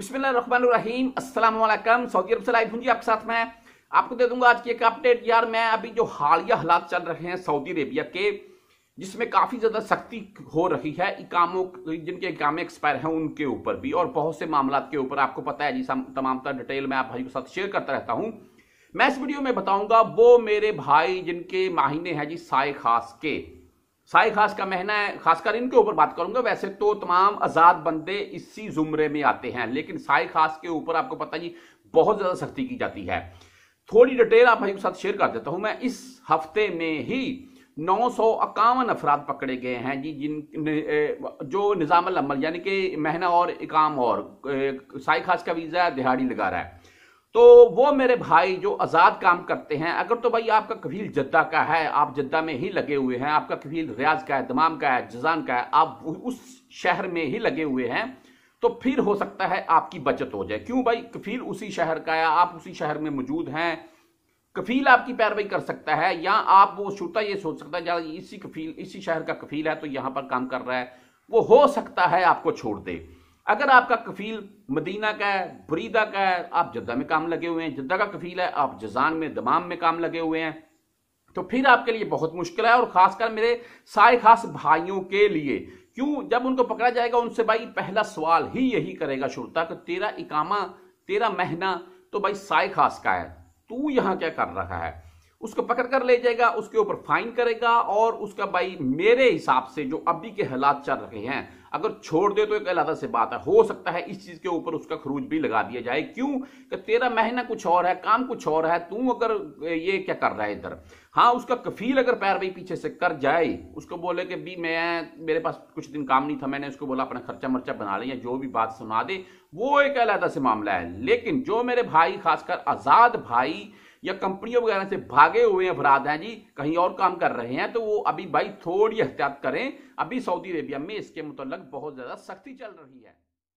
बिस्मिल्लाम Aslam Saudi अरब से live हूँ जी आपके साथ मैं आपको दे दूंगा आज की एक अपडेट यार मैं अभी जो हालिया हालात चल रहे हैं सऊदी अरेबिया के जिसमें काफ़ी ज़्यादा सख्ती हो रही है इकामों जिनके इकामे एक्सपायर हैं उनके ऊपर भी और बहुत से मामला के ऊपर आपको पता है जी तमाम डिटेल मैं आप भाई के साथ शेयर करता रहता हूँ मैं इस वीडियो में बताऊंगा वो मेरे भाई जिनके माहिने हैं जी साय खास के साई खास का महना है खासकर इनके ऊपर बात करूंगा वैसे तो तमाम आज़ाद बंदे इसी जुमरे में आते हैं लेकिन साई खास के ऊपर आपको पता ही बहुत ज़्यादा सख्ती की जाती है थोड़ी डिटेल आप भाई के साथ शेयर कर देता हूं मैं इस हफ्ते में ही नौ सौ इक्यावन अफराद पकड़े गए हैं जी जिन जो निज़ाम यानी कि महना और इकाम और साई खास का वीज़ा दिहाड़ी लगा रहा है तो वो मेरे भाई जो आज़ाद काम करते हैं अगर तो भाई आपका कफील जद्दा का है आप जद्दा में ही लगे हुए हैं आपका कफील रियाज का है दमाम का है जजान का है आप उस शहर में ही लगे हुए हैं तो फिर हो सकता है आपकी बचत हो जाए क्यों भाई कफील उसी शहर का है आप उसी शहर में मौजूद हैं कफील आपकी पैरवाई कर सकता है या आप वो छोटा ये सोच सकता है इसी कफील इसी शहर का कफील है तो यहां पर काम कर रहा है वो हो सकता है आपको छोड़ दे अगर आपका कफील मदीना का है बुरीदा का है आप जद्दा में काम लगे हुए हैं जद्दा का कफील है आप जजान में दमाम में काम लगे हुए हैं तो फिर आपके लिए बहुत मुश्किल है और खासकर मेरे साय खास भाइयों के लिए क्यों जब उनको पकड़ा जाएगा उनसे भाई पहला सवाल ही यही करेगा शुरता कि तेरा इकामा तेरा महीना तो भाई साय खास का है तू यहाँ क्या कर रहा है उसको पकड़ कर ले जाएगा उसके ऊपर फाइन करेगा और उसका भाई मेरे हिसाब से जो अभी के हालात चल रहे हैं अगर छोड़ दे तो एक अलग से बात है हो सकता है इस चीज के ऊपर उसका खरूज भी लगा दिया जाए क्यों कि तेरा महीना कुछ और है काम कुछ और है तू अगर ये क्या कर रहा है इधर हाँ उसका कफील अगर पैर भाई पीछे से कर जाए उसको बोले कि भी मैं मेरे पास कुछ दिन काम नहीं था मैंने उसको बोला अपना खर्चा मर्चा बना लिया या जो भी बात सुना दे वो एक अलहदा से मामला है लेकिन जो मेरे भाई खासकर आज़ाद भाई या कंपनियों वगैरह से भागे हुए अपराध हैं जी कहीं और काम कर रहे हैं तो वो अभी भाई थोड़ी एहतियात करें अभी सऊदी अरेबिया में इसके मुतल बहुत ज़्यादा सख्ती चल रही है